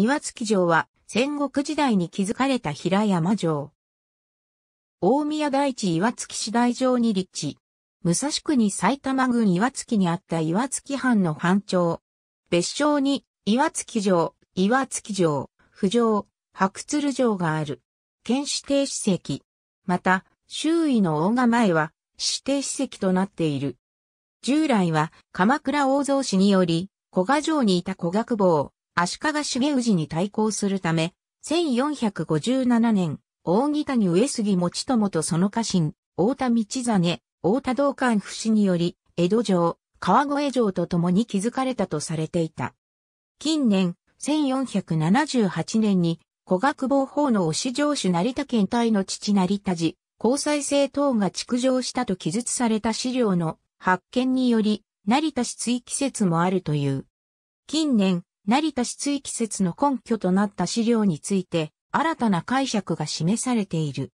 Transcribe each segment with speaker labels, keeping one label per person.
Speaker 1: 岩月城は戦国時代に築かれた平山城。大宮大地岩月市大城に立地。武蔵国埼玉郡岩月にあった岩月藩の藩長。別称に岩月城、岩月城、府城、白鶴城がある。県指定史跡。また、周囲の大構えは指定史跡となっている。従来は鎌倉大蔵氏により、古賀城にいた古賀久保、足利重氏に対抗するため、1457年、大木谷上杉持友とその家臣、大田道真、大田道館不死により、江戸城、川越城と共に築かれたとされていた。近年、1478年に、古学防法の推し城主成田県隊の父成田寺、交際生等が築城したと記述された資料の発見により、成田市追記説もあるという。近年、成田市追記説の根拠となった資料について、新たな解釈が示されている。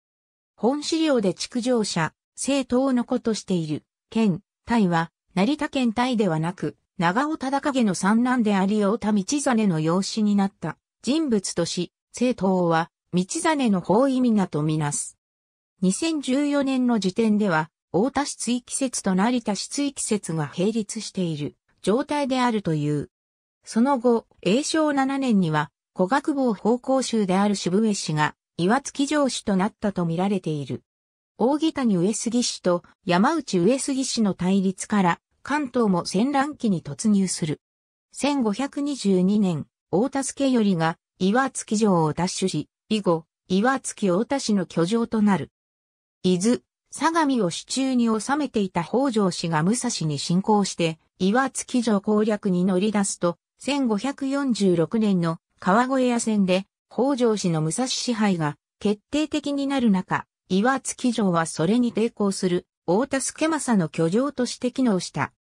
Speaker 1: 本資料で築城者、政党の子としている、県、隊は、成田県隊ではなく、長尾忠景の三男であり大田道真の養子になった人物とし、政党は、道真の意味皆とみなす。2014年の時点では、大田市追記説と成田市追記説が並立している状態であるという。その後、永正7年には、古学坊奉公衆である渋江氏が、岩月城主となったと見られている。大木谷上杉氏と山内上杉氏の対立から、関東も戦乱期に突入する。1522年、大田助頼が岩月城を奪取し、以後、岩月大田氏の居城となる。伊豆、相模を手中に収めていた北条氏が武蔵に侵攻して、岩月城攻略に乗り出すと、1546年の川越屋戦で北条氏の武蔵支配が決定的になる中、岩月城はそれに抵抗する大田助政の居城として機能した。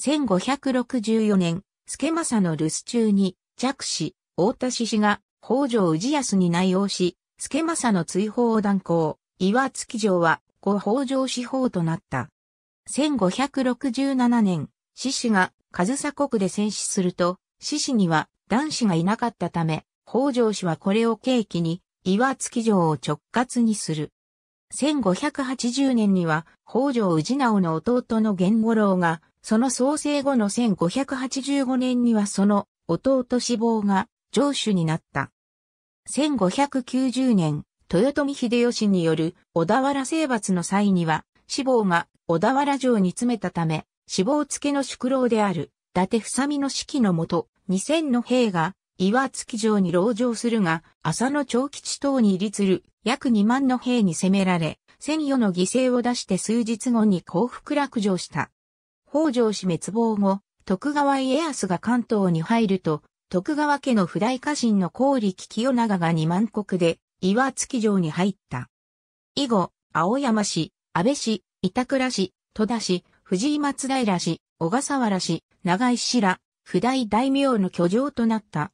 Speaker 1: 1564年、助政の留守中に弱死、大田氏氏が北条氏康に内容し、助政の追放を断行、岩月城は後北条司法となった。1567年、志氏が上総国で戦死すると、獅子には男子がいなかったため、北条氏はこれを契機に、岩月城を直轄にする。1580年には、北条氏直の弟の源五郎が、その創生後の1585年にはその弟死亡が城主になった。1590年、豊臣秀吉による小田原征伐の際には、死亡が小田原城に詰めたため、死亡付けの宿老である達さみの指揮のもと、2000の兵が、岩月城に籠城するが、浅野長吉等に立る約2万の兵に攻められ、千余の犠牲を出して数日後に幸福落城した。北条氏滅亡後、徳川家康が関東に入ると、徳川家の不代家臣の高力清長が二万国で、岩月城に入った。以後、青山市、安倍市、板倉市、戸田市、藤井松平氏、小笠原氏、長井氏ら、普代大名の居城となった。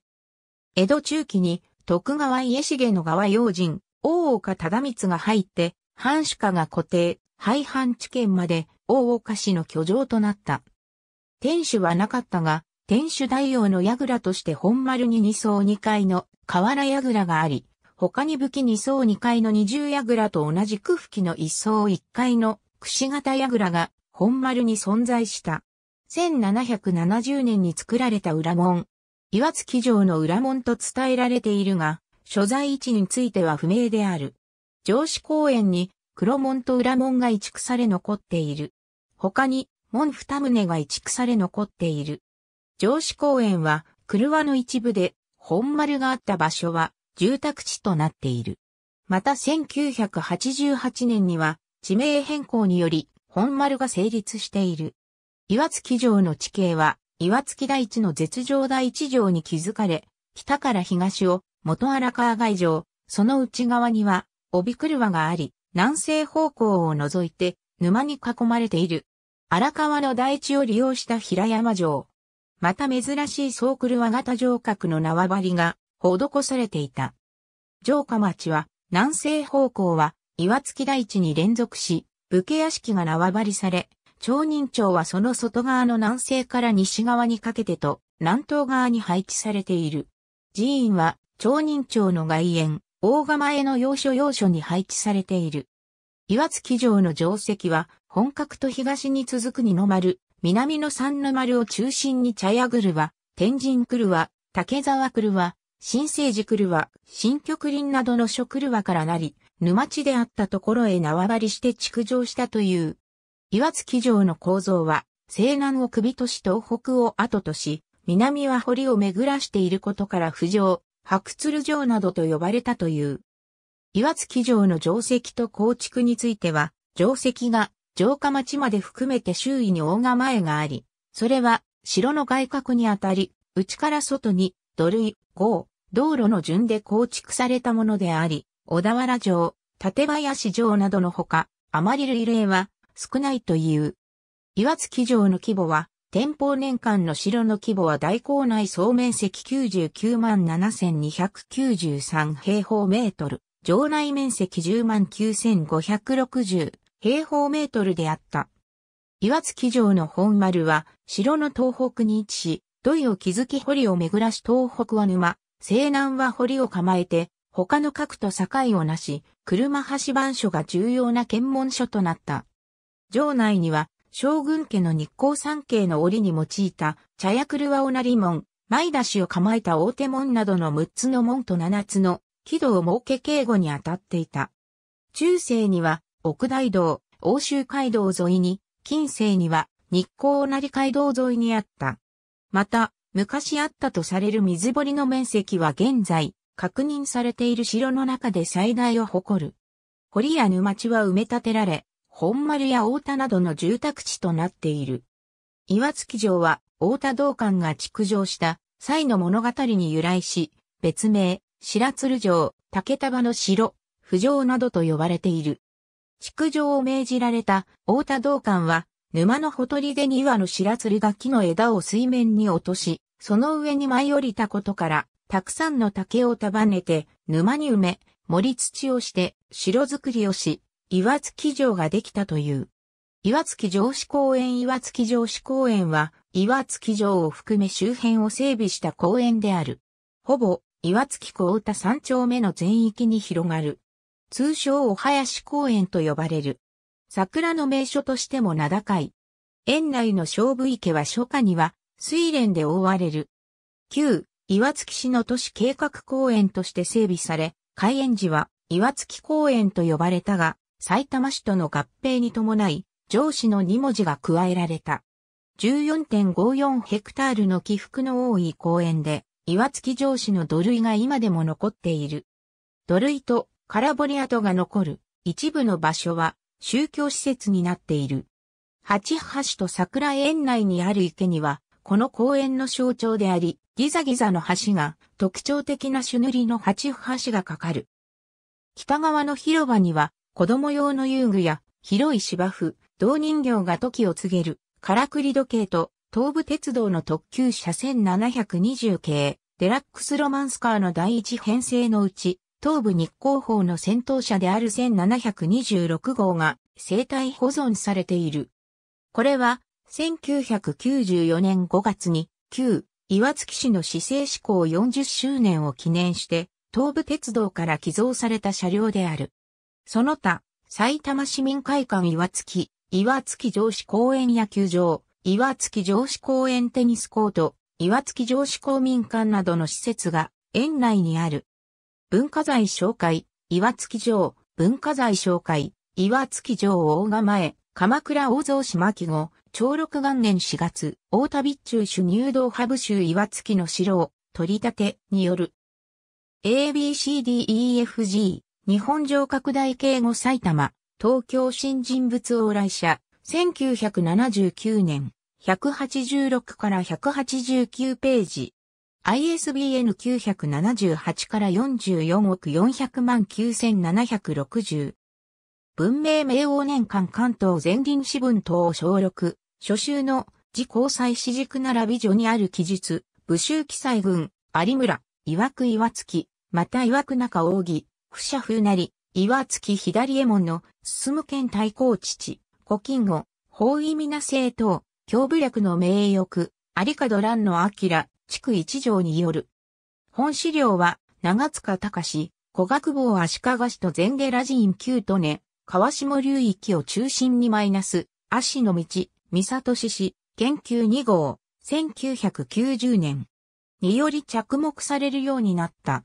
Speaker 1: 江戸中期に、徳川家重の側要人、大岡忠光が入って、藩主家が固定、廃藩置県まで、大岡氏の居城となった。天守はなかったが、天守大王の櫓として本丸に二層二階の瓦櫓があり、他に武器二層二階の二重櫓と同じく吹きの一層一階の串型櫓が本丸に存在した。1770年に作られた裏門。岩月城の裏門と伝えられているが、所在位置については不明である。城址公園に黒門と裏門が移築され残っている。他に門二棟が移築され残っている。城址公園は車の一部で本丸があった場所は住宅地となっている。また1988年には地名変更により本丸が成立している。岩槻城の地形は、岩槻台地の絶頂。台地城に築かれ、北から東を元荒川外城、その内側には、帯車があり、南西方向を除いて、沼に囲まれている。荒川の台地を利用した平山城。また珍しい総クルワ型城郭の縄張りが施されていた。城下町は南西方向は岩槻台地に連続し、武家屋敷が縄張りされ、町人町はその外側の南西から西側にかけてと南東側に配置されている。寺院は町人町の外苑、大釜への要所要所に配置されている。岩月城の城石は本格と東に続く二の丸、南の三の丸を中心に茶屋るは、天神来るは、竹沢来るは、新生寺来るは、新曲林などの諸るはからなり、沼地であったところへ縄張りして築城したという。岩槻城の構造は、西南を首とし東北を後とし、南は堀を巡らしていることから浮上、白鶴城などと呼ばれたという。岩槻城の城跡と構築については、城石が城下町まで含めて周囲に大構えがあり、それは城の外郭にあたり、内から外に土塁、号、道路の順で構築されたものであり、小田原城、立林城などのほか、あまり類例は少ないという。岩月城の規模は、天保年間の城の規模は大港内総面積99万7293平方メートル、城内面積10 9560平方メートルであった。岩月城の本丸は、城の東北に位置し、土井を築き堀を巡らし東北は沼、西南は堀を構えて、他の各と境をなし、車橋番所が重要な検問所となった。城内には、将軍家の日光三景の折に用いた、茶屋車をなり門、前出しを構えた大手門などの6つの門と7つの軌道を設け警護に当たっていた。中世には、奥大道、欧州街道沿いに、近世には、日光なり街道沿いにあった。また、昔あったとされる水堀の面積は現在、確認されている城の中で最大を誇る。堀や沼地は埋め立てられ、本丸や大田などの住宅地となっている。岩月城は大田道館が築城した際の物語に由来し、別名、白鶴城、竹束の城、不城などと呼ばれている。築城を命じられた大田道館は、沼のほとりで庭の白鶴が木の枝を水面に落とし、その上に舞い降りたことから、たくさんの竹を束ねて、沼に埋め、森土をして、城作りをし、岩月城ができたという。岩月城址公園岩月城址公園は、岩月城を含め周辺を整備した公園である。ほぼ、岩月小田三丁目の全域に広がる。通称おやし公園と呼ばれる。桜の名所としても名高い。園内の勝負池は初夏には、水蓮で覆われる。旧、岩槻市の都市計画公園として整備され、開園時は岩槻公園と呼ばれたが、埼玉市との合併に伴い、上市の2文字が加えられた。14.54ヘクタールの起伏の多い公園で、岩槻上市の土塁が今でも残っている。土塁と空堀跡が残る一部の場所は宗教施設になっている。八橋と桜園内にある池には、この公園の象徴であり、ギザギザの橋が特徴的な朱塗りの八歩橋がかかる。北側の広場には子供用の遊具や広い芝生、銅人形が時を告げる、からくり時計と東武鉄道の特急車線720系、デラックスロマンスカーの第一編成のうち、東武日光砲の先頭車である1726号が生体保存されている。これは1994年5月に旧岩槻市の市政施行40周年を記念して、東武鉄道から寄贈された車両である。その他、埼玉市民会館岩槻、岩槻城市公園野球場、岩槻城市公園テニスコート、岩槻城市公民館などの施設が園内にある。文化財紹介、岩槻城、文化財紹介、岩槻城大構え、鎌倉大蔵島記号、長禄元年4月、大田備中主入道派部州岩月の城を取り立てによる。ABCDEFG、日本城拡大敬語埼玉、東京新人物往来者、1979年、186から189ページ。ISBN 978から44億400万9760。文明明王年間関東全林四分等小6、初秋の自公祭四軸並び所にある記述、武州記載群、有村、岩く岩月、また岩く中扇、不者風なり、岩月左衛門の、進む県対抗父、古今後、法意皆政党、教部略の名欲、有門蘭の明、地区一条による。本資料は、長塚隆、小学坊足利氏と全下羅人院旧都根、川下流域を中心にマイナス、足の道、三里市市、研究2号、1990年により着目されるようになった。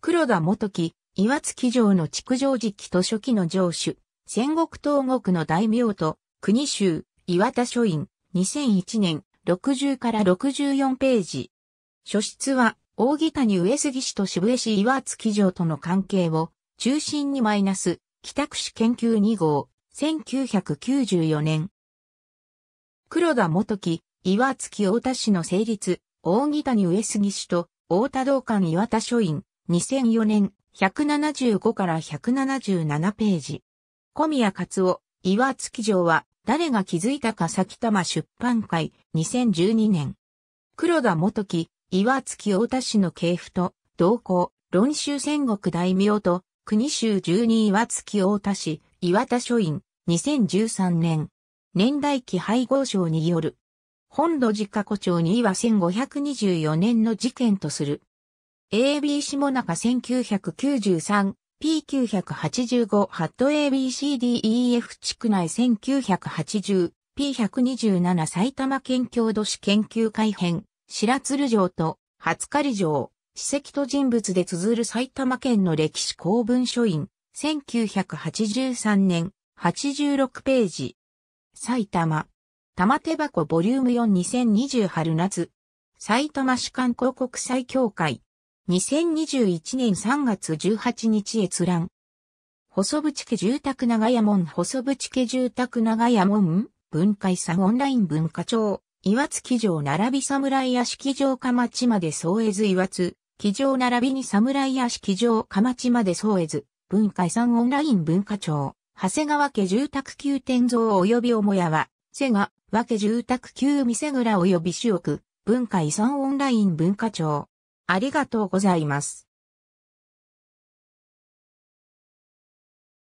Speaker 1: 黒田元木、岩月城の築城時期と初期の城主、戦国東国の大名と、国州、岩田書院、2001年、60から64ページ。書室は、大木谷上杉市と渋江市岩月城との関係を、中心にマイナス、北区市研究2号、1994年、黒田元樹、岩月大田市の成立、大木谷上杉市と、大田道館岩田書院、2004年、175から177ページ。小宮勝夫、岩月城は、誰が気づいたか先玉出版会、2012年。黒田元樹、岩月大田市の系譜と、同行、論集戦国大名と、国州12岩月大田市、岩田書院、2013年。年代記配合賞による。本土実家古町には1524年の事件とする。AB 下中1993、P985 ハット ABCDEF 地区内1980、P127 埼玉県郷土史研究会編、白鶴城と初狩城、史跡と人物で綴る埼玉県の歴史公文書院、1983年、86ページ。埼玉。玉手箱ボリューム42020春夏。埼玉市観光国際協会。2021年3月18日閲覧。細淵家住宅長屋門細淵家住宅長屋門文化遺産オンライン文化庁。岩津城並び侍屋敷城下町まで総えず岩津。木城並びに侍屋敷城下町まで総えず、文化遺産オンライン文化庁。長谷川家住宅級天蔵及び母屋は、瀬賀、和家住宅級店蔵及び主屋、文化遺産オンライン文化庁。ありがとうございます。